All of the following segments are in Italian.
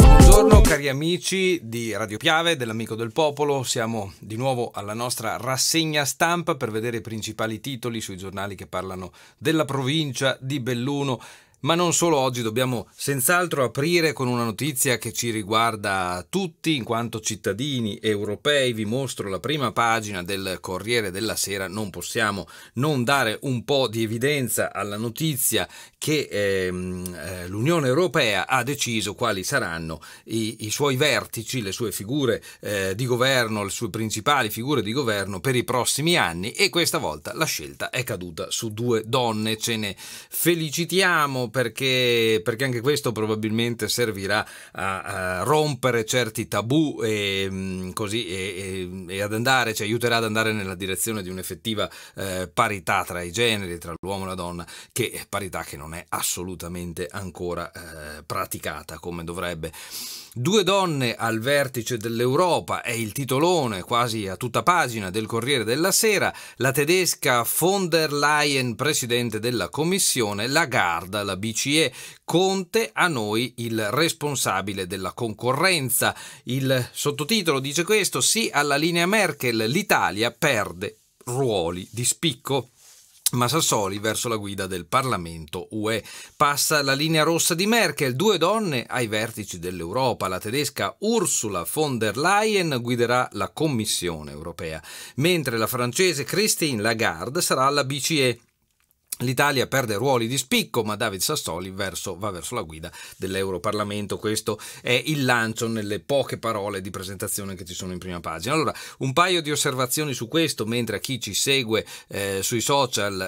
Buongiorno cari amici di Radio Piave, dell'Amico del Popolo, siamo di nuovo alla nostra rassegna stampa per vedere i principali titoli sui giornali che parlano della provincia di Belluno ma non solo oggi, dobbiamo senz'altro aprire con una notizia che ci riguarda tutti in quanto cittadini europei. Vi mostro la prima pagina del Corriere della Sera. Non possiamo non dare un po' di evidenza alla notizia che ehm, eh, l'Unione Europea ha deciso quali saranno i, i suoi vertici, le sue figure eh, di governo, le sue principali figure di governo per i prossimi anni e questa volta la scelta è caduta su due donne. Ce ne felicitiamo perché, perché anche questo probabilmente servirà a, a rompere certi tabù e, mm, così, e, e, ad andare, ci aiuterà ad andare nella direzione di un'effettiva eh, parità tra i generi, tra l'uomo e la donna, che parità che non è assolutamente ancora eh, praticata come dovrebbe. Due donne al vertice dell'Europa è il titolone quasi a tutta pagina del Corriere della Sera, la tedesca von der Leyen, presidente della Commissione, Lagarde, la BCE, Conte a noi il responsabile della concorrenza. Il sottotitolo dice questo, sì alla linea Merkel, l'Italia perde ruoli di spicco ma Sassoli verso la guida del Parlamento UE. Passa la linea rossa di Merkel, due donne ai vertici dell'Europa. La tedesca Ursula von der Leyen guiderà la Commissione europea, mentre la francese Christine Lagarde sarà alla BCE L'Italia perde ruoli di spicco, ma David Sassoli verso, va verso la guida dell'Europarlamento. Questo è il lancio nelle poche parole di presentazione che ci sono in prima pagina. Allora, un paio di osservazioni su questo, mentre a chi ci segue eh, sui social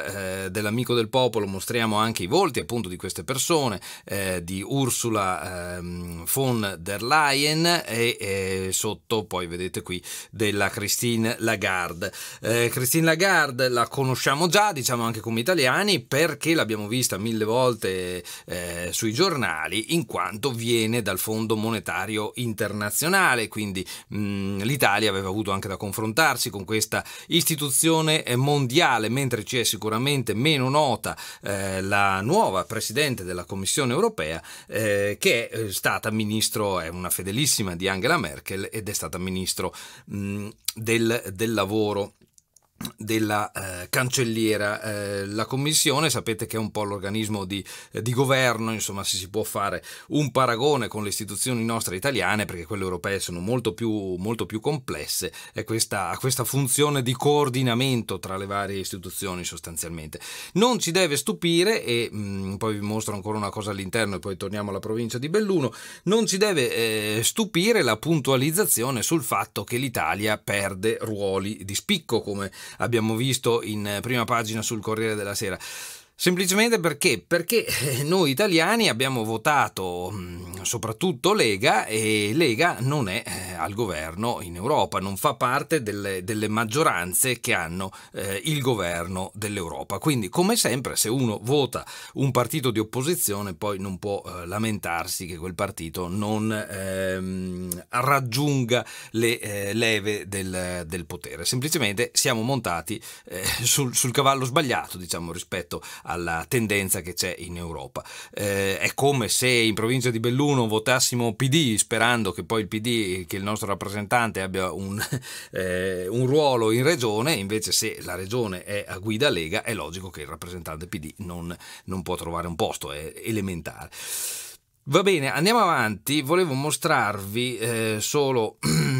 eh, dell'Amico del Popolo mostriamo anche i volti appunto di queste persone, eh, di Ursula ehm, von der Leyen e eh, sotto poi vedete qui della Christine Lagarde. Eh, Christine Lagarde la conosciamo già, diciamo anche come italiana Romani perché l'abbiamo vista mille volte eh, sui giornali, in quanto viene dal Fondo Monetario Internazionale, quindi mh, mm, l'Italia aveva avuto anche da confrontarsi con questa istituzione mondiale, mentre ci è sicuramente meno nota eh, la nuova Presidente della Commissione Europea eh, che è eh, stata Ministro, è una fedelissima di Angela Merkel ed è stata Ministro mh, mm, del, del lavoro della eh, cancelliera eh, la commissione sapete che è un po' l'organismo di, eh, di, governo insomma se si può fare un paragone con le istituzioni nostre italiane perché quelle europee sono molto più, molto più complesse e questa, ha questa funzione di coordinamento tra le varie istituzioni sostanzialmente non ci deve stupire e mh, mm, poi vi mostro ancora una cosa all'interno e poi torniamo alla provincia di Belluno non ci deve eh, stupire la puntualizzazione sul fatto che l'Italia perde ruoli di spicco come abbiamo visto in eh, prima pagina sul Corriere della Sera. Semplicemente perché? Perché eh, noi italiani abbiamo votato mm, soprattutto Lega e Lega non è eh, al governo in Europa, non fa parte delle, delle maggioranze che hanno eh, il governo dell'Europa. Quindi come sempre se uno vota un partito di opposizione poi non può eh, lamentarsi che quel partito non ehm, raggiunga le eh, leve del, del, potere. Semplicemente siamo montati eh, sul, sul cavallo sbagliato diciamo rispetto a alla tendenza che c'è in Europa. Eh, è come se in provincia di Belluno votassimo PD sperando che poi il PD, che il nostro rappresentante abbia un, eh, un ruolo in regione, invece se la regione è a guida Lega è logico che il rappresentante PD non, non può trovare un posto, è elementare. Va bene, andiamo avanti. Volevo mostrarvi eh, solo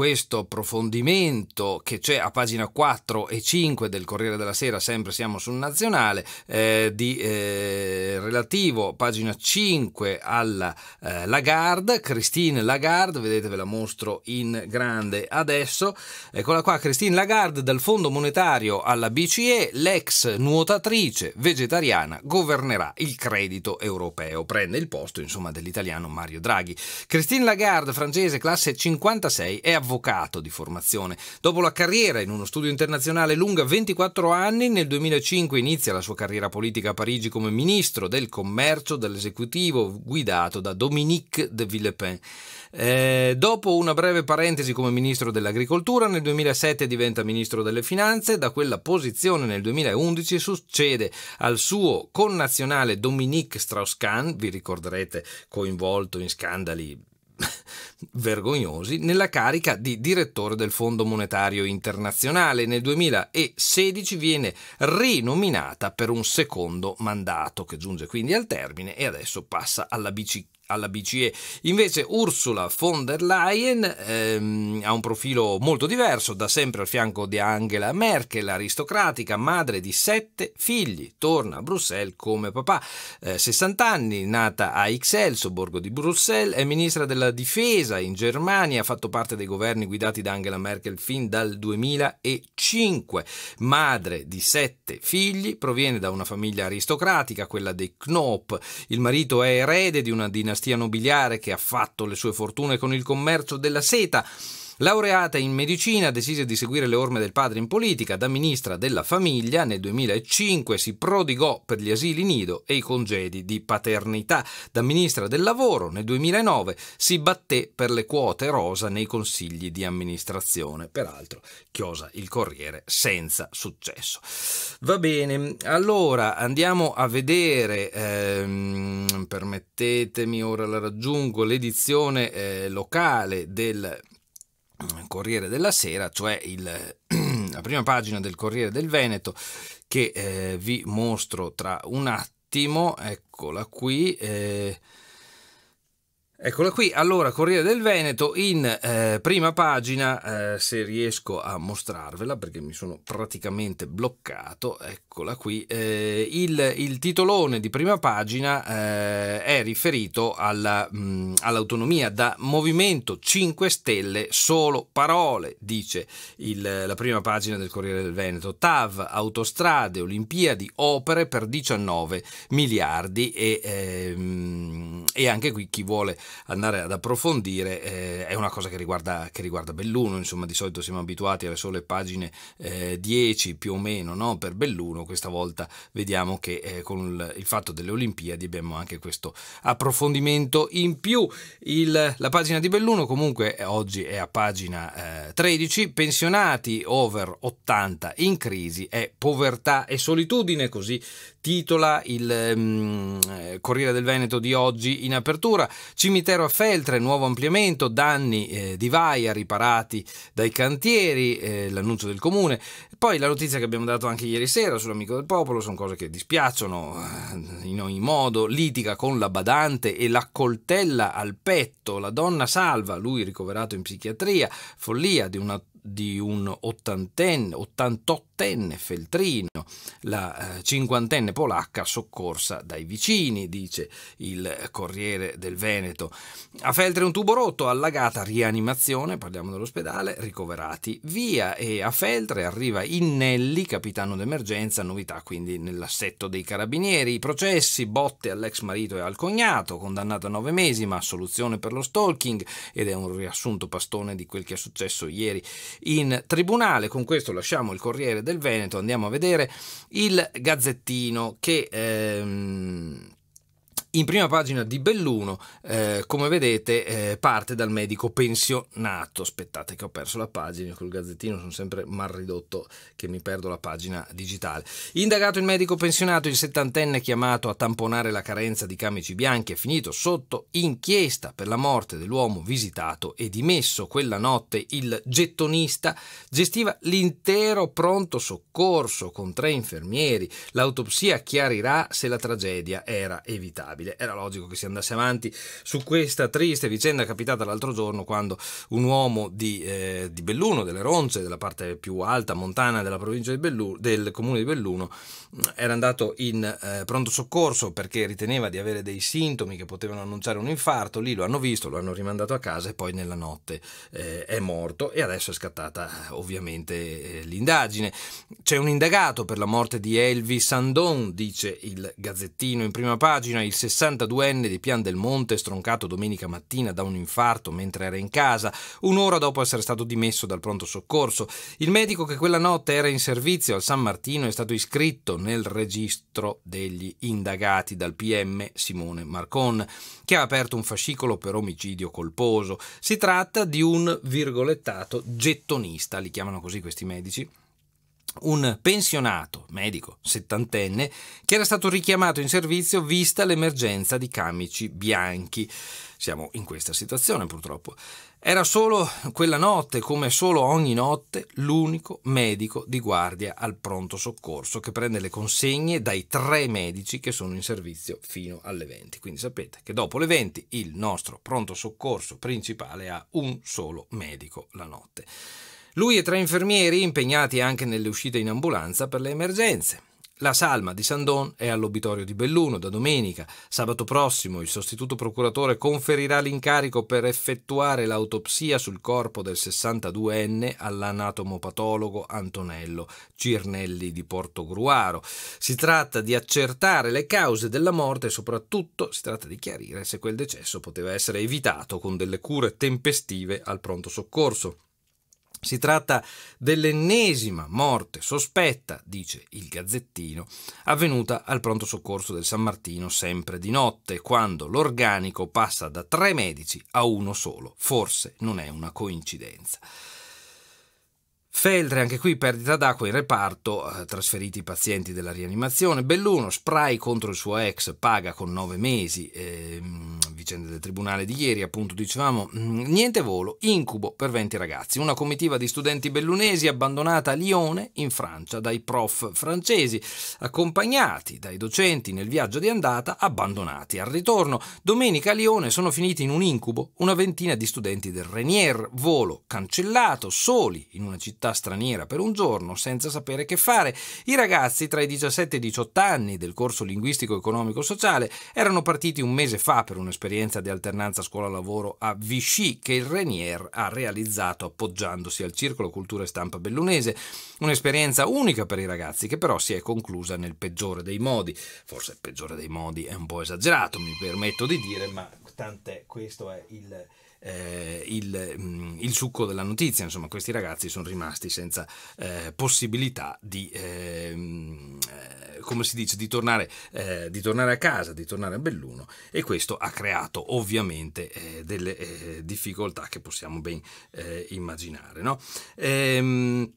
questo approfondimento che c'è a pagina 4 e 5 del Corriere della Sera, sempre siamo sul Nazionale, eh, di, eh, relativo pagina 5 alla eh, Lagarde, Christine Lagarde, vedete ve la mostro in grande adesso, eccola qua Christine Lagarde dal Fondo Monetario alla BCE, l'ex nuotatrice vegetariana governerà il credito europeo, prende il posto insomma dell'italiano Mario Draghi. Christine Lagarde, francese classe 56, è avvocata avvocato di formazione. Dopo la carriera in uno studio internazionale lunga 24 anni, nel 2005 inizia la sua carriera politica a Parigi come ministro del commercio dell'esecutivo guidato da Dominique de Villepin. Eh, dopo una breve parentesi come ministro dell'agricoltura, nel 2007 diventa ministro delle finanze, da quella posizione nel 2011 succede al suo connazionale Dominique Strauss-Kahn, vi ricorderete coinvolto in scandali vergognosi nella carica di direttore del Fondo Monetario Internazionale. Nel 2016 viene rinominata per un secondo mandato che giunge quindi al termine e adesso passa alla BCE alla BCE. Invece Ursula von der Leyen ehm, ha un profilo molto diverso, da sempre al fianco di Angela Merkel, aristocratica, madre di sette figli, torna a Bruxelles come papà, eh, 60 anni, nata a Ixelso, borgo di Bruxelles, è ministra della difesa in Germania, ha fatto parte dei governi guidati da Angela Merkel fin dal 2005, madre di sette figli, proviene da una famiglia aristocratica, quella dei Knop, il marito è erede di una dinastia dinastia nobiliare che ha fatto le sue fortune con il commercio della seta Laureata in medicina, decise di seguire le orme del padre in politica, da ministra della famiglia nel 2005 si prodigò per gli asili nido e i congedi di paternità. Da ministra del lavoro nel 2009 si batté per le quote rosa nei consigli di amministrazione. Peraltro chiosa il Corriere senza successo. Va bene, allora andiamo a vedere, ehm, permettetemi ora la raggiungo, l'edizione eh, locale del Corriere della Sera, cioè il, la prima pagina del Corriere del Veneto che eh, vi mostro tra un attimo, eccola qui. Eh, Eccola qui, allora Corriere del Veneto in eh, prima pagina, eh, se riesco a mostrarvela perché mi sono praticamente bloccato, eccola qui, eh, il, il, titolone di prima pagina eh, è riferito mm, all'autonomia da Movimento 5 Stelle, solo parole, dice il, la prima pagina del Corriere del Veneto, TAV, autostrade, Olimpiadi, opere per 19 miliardi e, ehm, e anche qui chi vuole andare ad approfondire, eh, è una cosa che riguarda, che riguarda, Belluno, insomma di solito siamo abituati alle sole pagine eh, 10 più o meno no? per Belluno, questa volta vediamo che eh, con il, fatto delle Olimpiadi abbiamo anche questo approfondimento in più. Il, la pagina di Belluno comunque eh, oggi è a pagina 13, eh, pensionati over 80 in crisi è povertà e solitudine, così titola il um, Corriere del Veneto di oggi in apertura. Cimitero cimitero a Feltre, nuovo ampliamento, danni eh, di vaia riparati dai cantieri, eh, l'annuncio del comune. Poi la notizia che abbiamo dato anche ieri sera sull'amico del popolo, sono cose che dispiacciono eh, in ogni modo, litiga con la badante e la coltella al petto, la donna salva, lui ricoverato in psichiatria, follia di un attore di un ottantenne, ottantottenne feltrino, la eh, cinquantenne polacca soccorsa dai vicini, dice il Corriere del Veneto. A Feltre un tubo rotto, allagata rianimazione, parliamo dell'ospedale, ricoverati via e a Feltre arriva Innelli, capitano d'emergenza, novità quindi nell'assetto dei carabinieri, i processi, botte all'ex marito e al cognato, condannato a nove mesi ma soluzione per lo stalking ed è un riassunto pastone di quel che è successo ieri in tribunale. Con questo lasciamo il Corriere del Veneto, andiamo a vedere il Gazzettino che... Ehm, in prima pagina di Belluno, eh, come vedete, eh, parte dal medico pensionato. Aspettate che ho perso la pagina, col gazzettino sono sempre mal ridotto che mi perdo la pagina digitale. Indagato il medico pensionato, il settantenne chiamato a tamponare la carenza di camici bianchi, è finito sotto inchiesta per la morte dell'uomo visitato e dimesso quella notte. Il gettonista gestiva l'intero pronto soccorso con tre infermieri. L'autopsia chiarirà se la tragedia era evitabile inevitabile. Era logico che si andasse avanti su questa triste vicenda capitata l'altro giorno quando un uomo di, eh, di Belluno, delle Ronce, della parte più alta montana della provincia di Belluno, del comune di Belluno, mm, era andato in eh, pronto soccorso perché riteneva di avere dei sintomi che potevano annunciare un infarto. Lì lo hanno visto, lo hanno rimandato a casa e poi nella notte eh, è morto e adesso è scattata ovviamente eh, l'indagine. C'è un indagato per la morte di Elvis Sandon, dice il Gazzettino in prima pagina, il 60 62enne di Pian del Monte, stroncato domenica mattina da un infarto mentre era in casa, un'ora dopo essere stato dimesso dal pronto soccorso. Il medico che quella notte era in servizio al San Martino è stato iscritto nel registro degli indagati dal PM Simone Marcon, che ha aperto un fascicolo per omicidio colposo. Si tratta di un virgolettato gettonista, li chiamano così questi medici un pensionato medico settantenne che era stato richiamato in servizio vista l'emergenza di camici bianchi. Siamo in questa situazione purtroppo. Era solo quella notte, come solo ogni notte, l'unico medico di guardia al pronto soccorso che prende le consegne dai tre medici che sono in servizio fino alle 20. Quindi sapete che dopo le 20 il nostro pronto soccorso principale ha un solo medico la notte. Lui e tre infermieri impegnati anche nelle uscite in ambulanza per le emergenze. La salma di Sandon è all'obitorio di Belluno da domenica. Sabato prossimo il sostituto procuratore conferirà l'incarico per effettuare l'autopsia sul corpo del 62enne all'anatomopatologo Antonello Cirnelli di Portogruaro. Si tratta di accertare le cause della morte e soprattutto si tratta di chiarire se quel decesso poteva essere evitato con delle cure tempestive al pronto soccorso. Si tratta dell'ennesima morte sospetta, dice il Gazzettino, avvenuta al pronto soccorso del San Martino sempre di notte, quando l'organico passa da tre medici a uno solo. Forse non è una coincidenza. Feldre, anche qui perdita d'acqua in reparto, eh, trasferiti i pazienti della rianimazione. Belluno, spray contro il suo ex, paga con nove mesi. Ehm vicende del tribunale di ieri, appunto dicevamo, mm, niente volo, incubo per 20 ragazzi, una comitiva di studenti bellunesi abbandonata a Lione in Francia dai prof francesi, accompagnati dai docenti nel viaggio di andata, abbandonati al ritorno. Domenica a Lione sono finiti in un incubo una ventina di studenti del Renier, volo cancellato, soli in una città straniera per un giorno, senza sapere che fare. I ragazzi tra i 17 e i 18 anni del corso linguistico economico sociale erano partiti un mese fa per un'esperienza esperienza di alternanza scuola-lavoro a Vichy che il Renier ha realizzato appoggiandosi al Circolo Cultura e Stampa Bellunese, un'esperienza unica per i ragazzi che però si è conclusa nel peggiore dei modi. Forse il peggiore dei modi è un po' esagerato, mi permetto di dire, ma tant'è, questo è il eh, il, mh, mm, il, succo della notizia, insomma questi ragazzi sono rimasti senza eh, possibilità di, eh, mm, eh, come si dice, di tornare, eh, di tornare, a casa, di tornare a Belluno e questo ha creato ovviamente delle difficoltà che possiamo ben immaginare. No? Ehm,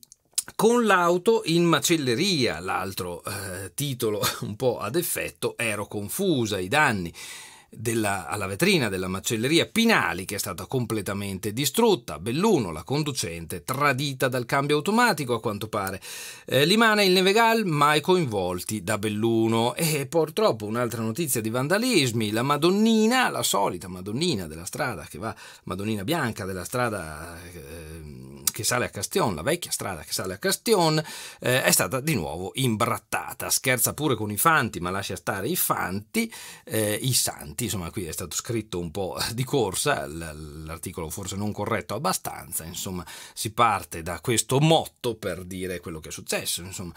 con l'auto in macelleria, l'altro eh, titolo un po' ad effetto, ero confusa, i danni della, alla vetrina della macelleria Pinali che è stata completamente distrutta, Belluno, la conducente, tradita dal cambio automatico a quanto pare. Eh, Limana e il Nevegal mai coinvolti da Belluno e purtroppo un'altra notizia di vandalismi, la Madonnina, la solita Madonnina della strada che va, Madonnina bianca della strada... Eh, che sale a Castion, la vecchia strada che sale a Castion, eh, è stata di nuovo imbrattata. Scherza pure con i fanti, ma lascia stare i fanti, eh, i santi, insomma qui è stato scritto un po' di corsa, l'articolo forse non corretto abbastanza, insomma si parte da questo motto per dire quello che è successo. Insomma.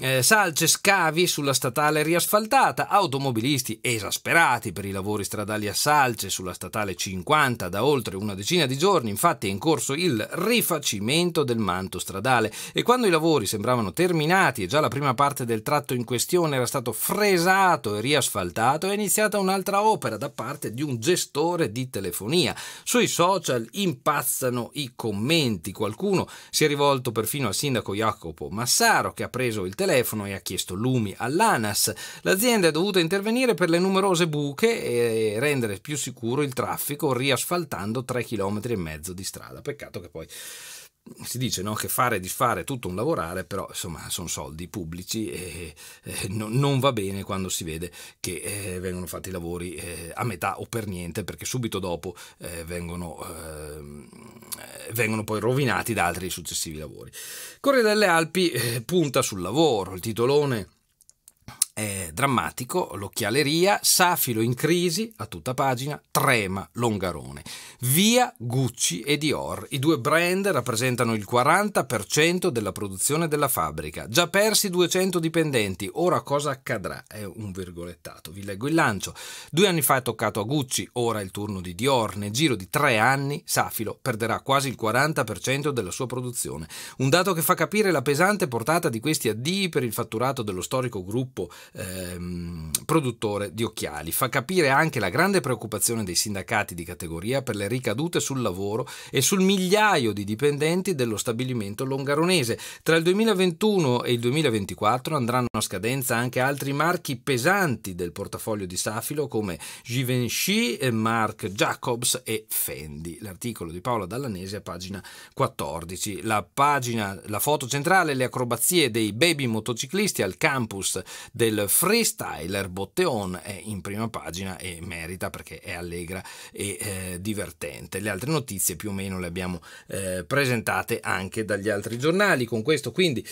Eh, salce scavi sulla statale riasfaltata, automobilisti esasperati per i lavori stradali a Salce sulla statale 50 da oltre una decina di giorni, infatti è in corso il rifacimento rifacimento del manto stradale e quando i lavori sembravano terminati e già la prima parte del tratto in questione era stato fresato e riasfaltato, è iniziata un'altra opera da parte di un gestore di telefonia. Sui social impazzano i commenti, qualcuno si è rivolto perfino al sindaco Jacopo Massaro che ha preso il telefono e ha chiesto lumi all'ANAS. L'azienda è dovuta intervenire per le numerose buche e rendere più sicuro il traffico riasfaltando 3 km e mezzo di strada. Peccato che poi si dice no? che fare e disfare è tutto un lavorare, però insomma sono soldi pubblici e, e no, non va bene quando si vede che eh, vengono fatti i lavori eh, a metà o per niente, perché subito dopo eh, vengono, ehm, eh, vengono, poi rovinati da altri successivi lavori. Corriere delle Alpi eh, punta sul lavoro, il titolone è drammatico, l'occhialeria, Safilo in crisi, a tutta pagina, trema Longarone. Via Gucci e Dior, i due brand rappresentano il 40% della produzione della fabbrica. Già persi 200 dipendenti, ora cosa accadrà? È un virgolettato, vi leggo il lancio. Due anni fa è toccato a Gucci, ora è il turno di Dior. Nel giro di tre anni Safilo perderà quasi il 40% della sua produzione. Un dato che fa capire la pesante portata di questi addii per il fatturato dello storico gruppo ehm, produttore di occhiali. Fa capire anche la grande preoccupazione dei sindacati di categoria per le ricadute sul lavoro e sul migliaio di dipendenti dello stabilimento longaronese. Tra il 2021 e il 2024 andranno a scadenza anche altri marchi pesanti del portafoglio di Safilo come Givenchy, eh, Marc Jacobs e Fendi. L'articolo di Paola Dallanese a pagina 14. La, pagina, la foto centrale, le acrobazie dei baby motociclisti al campus del del freestyler Botteon è in prima pagina e merita perché è allegra e eh, divertente. Le altre notizie più o meno le abbiamo eh, presentate anche dagli altri giornali. Con questo quindi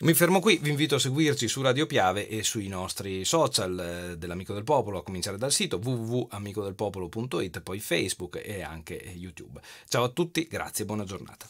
mi fermo qui, vi invito a seguirci su Radio Piave e sui nostri social eh, dell'Amico del Popolo, a cominciare dal sito www.amicodelpopolo.it, poi Facebook e anche YouTube. Ciao a tutti, grazie e buona giornata.